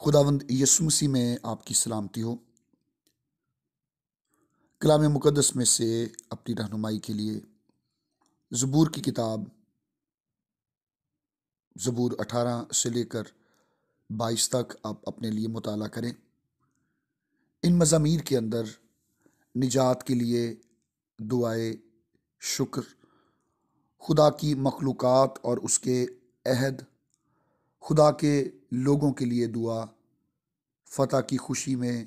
खुदावंद यसु मसीह में आपकी सलामती हो कलाम मुकदस में से अपनी रहनुमाई के लिए ज़बूर की किताब ज़बूर अठारह से लेकर बाईस तक आप अपने लिए मुताला करें इन मज़ामीर के अंदर निजात के लिए दुआए शुक्र खुदा की मखलूक़ात और उसके अहद खुदा के लोगों के लिए दुआ फतह की खुशी में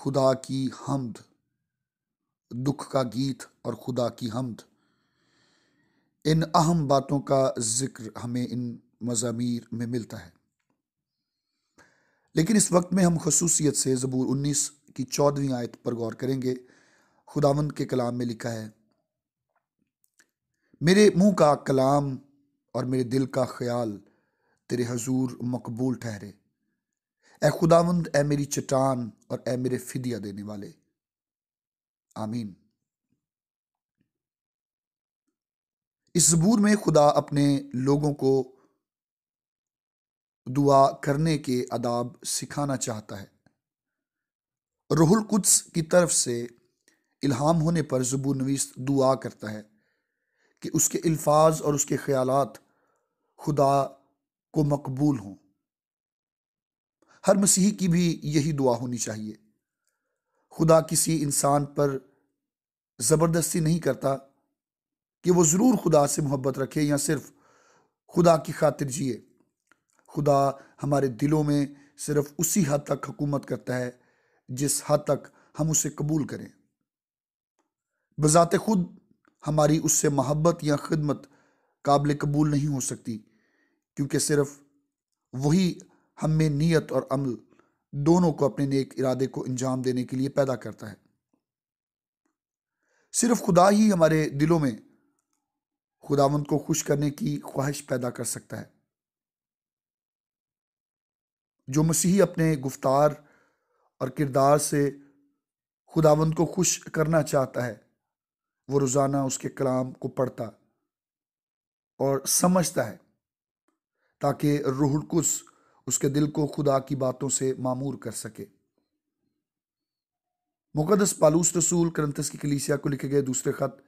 खुदा की हमद दुख का गीत और खुदा की हमद इन अहम बातों का ज़िक्र हमें इन मज़ामीर में मिलता है लेकिन इस वक्त में हम खसूसियत से ज़बूर उन्नीस की चौदहवीं आयत पर गौर करेंगे खुदावंद के कलाम में लिखा है मेरे मुंह का कलाम और मेरे दिल का ख्याल तेरे हजूर मकबूल ठहरे ए खुदावंद ए मेरी चट्टान और ए मेरे फिदिया देने वाले आमीन इस जबूर में खुदा अपने लोगों को दुआ करने के आदाब सिखाना चाहता है रोहुल कुद्स की तरफ से इल्हाम होने पर जबूर नवीस दुआ करता है कि उसके अल्फाज और उसके ख्यालात खुदा को मकबूल हों हर मसीह की भी यही दुआ होनी चाहिए खुदा किसी इंसान पर ज़बरदस्ती नहीं करता कि वो ज़रूर खुदा से मोहब्बत रखे या सिर्फ खुदा की खातिर जिए खुदा हमारे दिलों में सिर्फ उसी हद तक हुकूमत करता है जिस हद तक हम उसे कबूल करें बज़ात खुद हमारी उससे मोहब्बत या खिदमत काबिल कबूल नहीं हो सकती क्योंकि सिर्फ वही हम में नीयत और अमल दोनों को अपने नेक इरादे को अंजाम देने के लिए पैदा करता है सिर्फ खुदा ही हमारे दिलों में खुदावंत को खुश करने की ख्वाहिश पैदा कर सकता है जो मसीही अपने गुफ्तार और किरदार से खुदावंद को खुश करना चाहता है वो रोज़ाना उसके कलाम को पढ़ता और समझता है ताकि रूहुल उसके दिल को खुदा की बातों से मामूर कर सके मुकदस पालूस रसूल करंथस की कलीसिया को लिखे गए दूसरे खत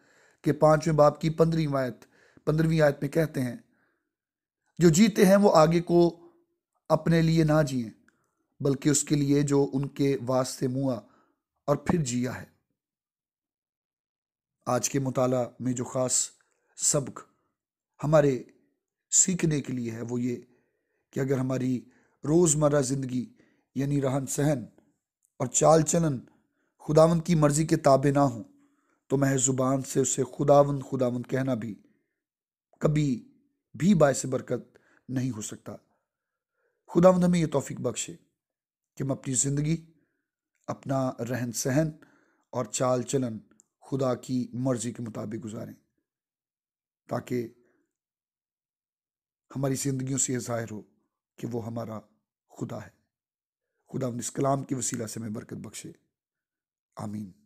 के पांचवें बाप की पंद्रहवीं आयत पंद्रहवीं आयत में कहते हैं जो जीते हैं वो आगे को अपने लिए ना जिए बल्कि उसके लिए जो उनके वास्ते मुआ और फिर जिया है आज के मुताला में जो ख़ास सबक हमारे सीखने के लिए है वो ये कि अगर हमारी रोज़मर्रा ज़िंदगी यानी रहन सहन और चाल चलन खुदावन की मर्ज़ी के ताबे ना हो तो महज ज़ुबान से उसे खुदावन खुदावन कहना भी कभी भी बायस बरकत नहीं हो सकता खुदावंद हमें यह तोफ़ी बख्शे कि हम अपनी ज़िंदगी अपना रहन सहन और चाल चलन खुदा की मर्ज़ी के मुताबिक गुजारें ताकि हमारी ज़िंदगियों से यह ज़ाहिर हो कि वो हमारा खुदा है खुदा इस कलाम के वसीला से हमें बरकत बख्शे आमीन